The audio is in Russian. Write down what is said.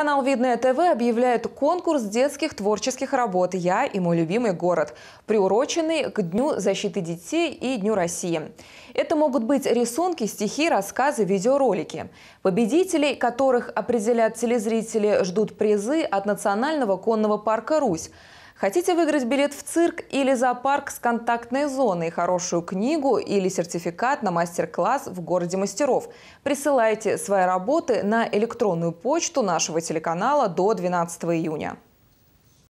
Канал «Видное ТВ» объявляет конкурс детских творческих работ «Я и мой любимый город», приуроченный к Дню защиты детей и Дню России. Это могут быть рисунки, стихи, рассказы, видеоролики. Победителей, которых определят телезрители, ждут призы от Национального конного парка «Русь», Хотите выиграть билет в цирк или зоопарк с контактной зоной, хорошую книгу или сертификат на мастер-класс в городе мастеров? Присылайте свои работы на электронную почту нашего телеканала до 12 июня.